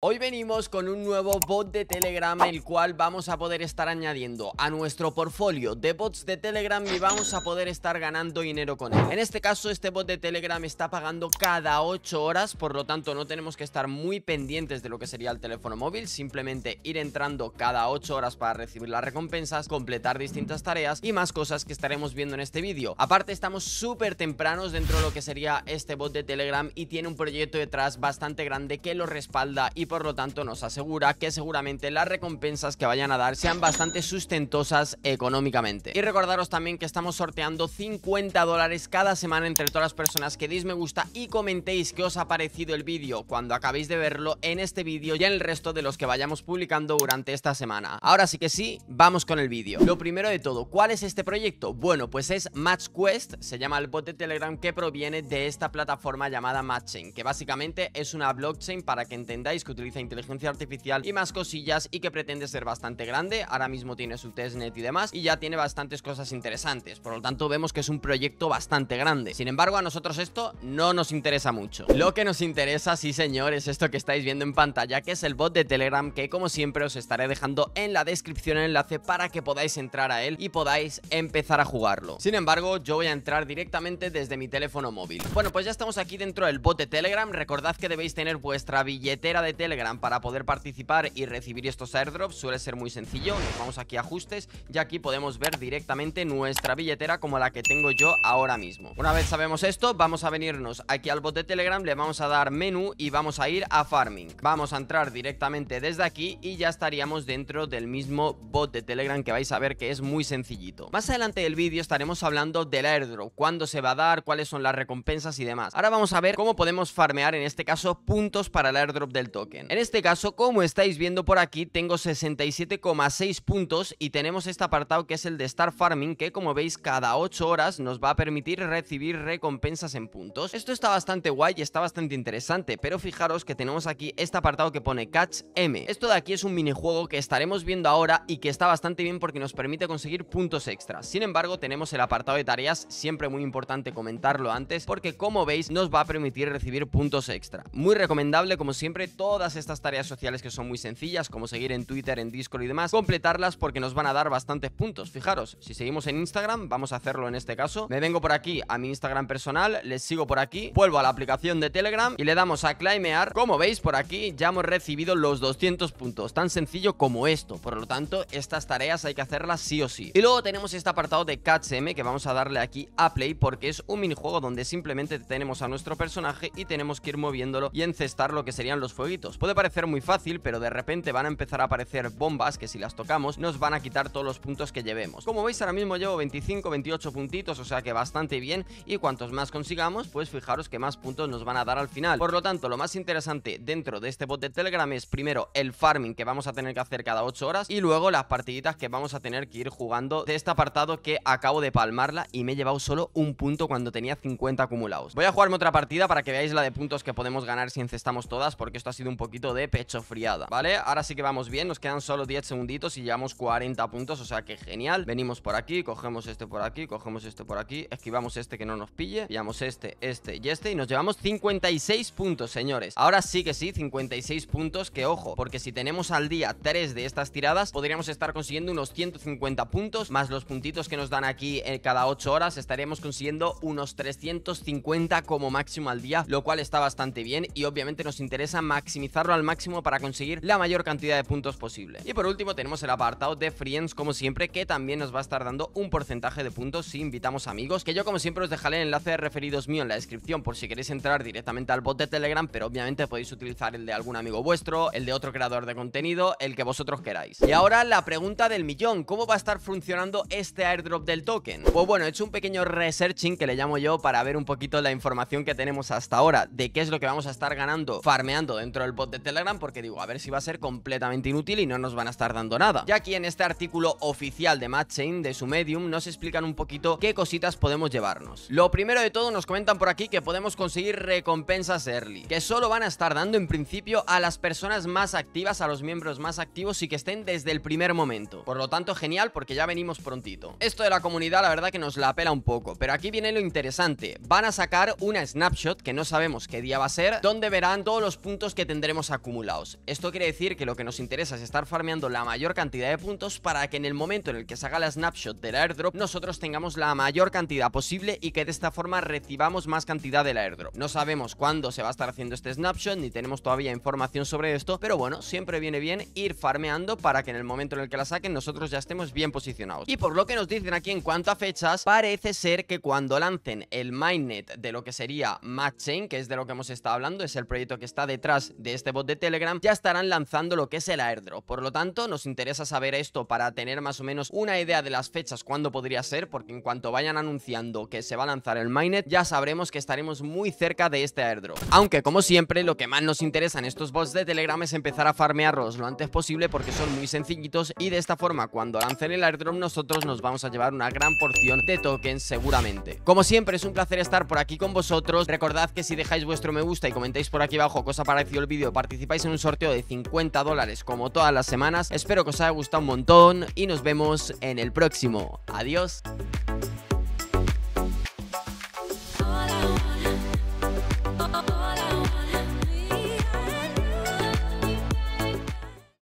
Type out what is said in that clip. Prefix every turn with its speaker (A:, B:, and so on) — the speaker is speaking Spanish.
A: Hoy venimos con un nuevo bot de Telegram el cual vamos a poder estar añadiendo a nuestro portfolio de bots de Telegram y vamos a poder estar ganando dinero con él. En este caso este bot de Telegram está pagando cada 8 horas, por lo tanto no tenemos que estar muy pendientes de lo que sería el teléfono móvil, simplemente ir entrando cada 8 horas para recibir las recompensas, completar distintas tareas y más cosas que estaremos viendo en este vídeo. Aparte estamos súper tempranos dentro de lo que sería este bot de Telegram y tiene un proyecto detrás bastante grande que lo respalda y por lo tanto nos asegura que seguramente las recompensas que vayan a dar sean bastante sustentosas económicamente. Y recordaros también que estamos sorteando 50 dólares cada semana entre todas las personas que deis me gusta y comentéis qué os ha parecido el vídeo cuando acabéis de verlo en este vídeo y en el resto de los que vayamos publicando durante esta semana. Ahora sí que sí, vamos con el vídeo. Lo primero de todo, ¿cuál es este proyecto? Bueno, pues es MatchQuest, se llama el bot de Telegram que proviene de esta plataforma llamada Matching, que básicamente es una blockchain para que entendáis que utiliza inteligencia artificial y más cosillas y que pretende ser bastante grande. Ahora mismo tiene su testnet y demás y ya tiene bastantes cosas interesantes. Por lo tanto, vemos que es un proyecto bastante grande. Sin embargo, a nosotros esto no nos interesa mucho. Lo que nos interesa, sí señor, es esto que estáis viendo en pantalla, que es el bot de Telegram que como siempre os estaré dejando en la descripción el enlace para que podáis entrar a él y podáis empezar a jugarlo. Sin embargo, yo voy a entrar directamente desde mi teléfono móvil. Bueno, pues ya estamos aquí dentro del bot de Telegram. Recordad que debéis tener vuestra billetera de Telegram para poder participar y recibir estos airdrops suele ser muy sencillo. Nos vamos aquí a ajustes y aquí podemos ver directamente nuestra billetera como la que tengo yo ahora mismo. Una vez sabemos esto, vamos a venirnos aquí al bot de Telegram, le vamos a dar menú y vamos a ir a farming. Vamos a entrar directamente desde aquí y ya estaríamos dentro del mismo bot de Telegram que vais a ver que es muy sencillito. Más adelante del vídeo estaremos hablando del airdrop, cuándo se va a dar, cuáles son las recompensas y demás. Ahora vamos a ver cómo podemos farmear en este caso puntos para el airdrop del toque. En este caso, como estáis viendo por aquí, tengo 67,6 puntos y tenemos este apartado que es el de Star Farming, que como veis cada 8 horas nos va a permitir recibir recompensas en puntos. Esto está bastante guay y está bastante interesante, pero fijaros que tenemos aquí este apartado que pone Catch M. Esto de aquí es un minijuego que estaremos viendo ahora y que está bastante bien porque nos permite conseguir puntos extras. Sin embargo, tenemos el apartado de tareas, siempre muy importante comentarlo antes, porque como veis nos va a permitir recibir puntos extra. Muy recomendable como siempre todas estas tareas sociales que son muy sencillas, como seguir en Twitter, en Discord y demás, completarlas porque nos van a dar bastantes puntos. Fijaros, si seguimos en Instagram, vamos a hacerlo en este caso. Me vengo por aquí a mi Instagram personal, les sigo por aquí, vuelvo a la aplicación de Telegram y le damos a claimear. Como veis por aquí, ya hemos recibido los 200 puntos, tan sencillo como esto. Por lo tanto, estas tareas hay que hacerlas sí o sí. Y luego tenemos este apartado de KHM que vamos a darle aquí a Play porque es un minijuego donde simplemente tenemos a nuestro personaje y tenemos que ir moviéndolo y encestar lo que serían los fueguitos puede parecer muy fácil, pero de repente van a empezar a aparecer bombas que si las tocamos nos van a quitar todos los puntos que llevemos. Como veis ahora mismo llevo 25, 28 puntitos, o sea que bastante bien y cuantos más consigamos, pues fijaros que más puntos nos van a dar al final. Por lo tanto, lo más interesante dentro de este bot de Telegram es primero el farming que vamos a tener que hacer cada 8 horas y luego las partiditas que vamos a tener que ir jugando de este apartado que acabo de palmarla y me he llevado solo un punto cuando tenía 50 acumulados. Voy a jugarme otra partida para que veáis la de puntos que podemos ganar si encestamos todas porque esto ha sido un poco poquito de pecho friada, ¿vale? Ahora sí que vamos bien, nos quedan solo 10 segunditos y llevamos 40 puntos, o sea que genial. Venimos por aquí, cogemos este por aquí, cogemos este por aquí, esquivamos este que no nos pille, pillamos este, este y este y nos llevamos 56 puntos, señores. Ahora sí que sí, 56 puntos, que ojo, porque si tenemos al día 3 de estas tiradas, podríamos estar consiguiendo unos 150 puntos, más los puntitos que nos dan aquí en eh, cada 8 horas, estaríamos consiguiendo unos 350 como máximo al día, lo cual está bastante bien y obviamente nos interesa maximizar al máximo para conseguir la mayor cantidad de puntos posible. Y por último tenemos el apartado de Friends como siempre que también nos va a estar dando un porcentaje de puntos si invitamos amigos, que yo como siempre os dejaré el enlace de referidos mío en la descripción por si queréis entrar directamente al bot de Telegram, pero obviamente podéis utilizar el de algún amigo vuestro, el de otro creador de contenido, el que vosotros queráis. Y ahora la pregunta del millón, ¿cómo va a estar funcionando este airdrop del token? Pues bueno, he hecho un pequeño researching que le llamo yo para ver un poquito la información que tenemos hasta ahora de qué es lo que vamos a estar ganando farmeando dentro del de Telegram porque digo, a ver si va a ser completamente inútil y no nos van a estar dando nada. Ya aquí en este artículo oficial de Matchain, de su Medium, nos explican un poquito qué cositas podemos llevarnos. Lo primero de todo, nos comentan por aquí que podemos conseguir recompensas early, que solo van a estar dando en principio a las personas más activas, a los miembros más activos y que estén desde el primer momento. Por lo tanto, genial porque ya venimos prontito. Esto de la comunidad la verdad que nos la apela un poco, pero aquí viene lo interesante. Van a sacar una snapshot, que no sabemos qué día va a ser, donde verán todos los puntos que tendremos acumulados. Esto quiere decir que lo que nos interesa es estar farmeando la mayor cantidad de puntos para que en el momento en el que se haga la snapshot del airdrop nosotros tengamos la mayor cantidad posible y que de esta forma recibamos más cantidad del airdrop. No sabemos cuándo se va a estar haciendo este snapshot ni tenemos todavía información sobre esto, pero bueno, siempre viene bien ir farmeando para que en el momento en el que la saquen nosotros ya estemos bien posicionados. Y por lo que nos dicen aquí en cuanto a fechas, parece ser que cuando lancen el mainnet de lo que sería MatchChain que es de lo que hemos estado hablando, es el proyecto que está detrás de este bot de Telegram, ya estarán lanzando lo que es el airdrop. Por lo tanto, nos interesa saber esto para tener más o menos una idea de las fechas cuándo podría ser, porque en cuanto vayan anunciando que se va a lanzar el Mainnet, ya sabremos que estaremos muy cerca de este airdrop. Aunque, como siempre, lo que más nos interesa en estos bots de Telegram es empezar a farmearlos lo antes posible porque son muy sencillitos y de esta forma, cuando lancen el airdrop, nosotros nos vamos a llevar una gran porción de tokens seguramente. Como siempre, es un placer estar por aquí con vosotros. Recordad que si dejáis vuestro me gusta y comentáis por aquí abajo cosa parecido el vídeo participáis en un sorteo de 50 dólares como todas las semanas. Espero que os haya gustado un montón y nos vemos en el próximo. Adiós.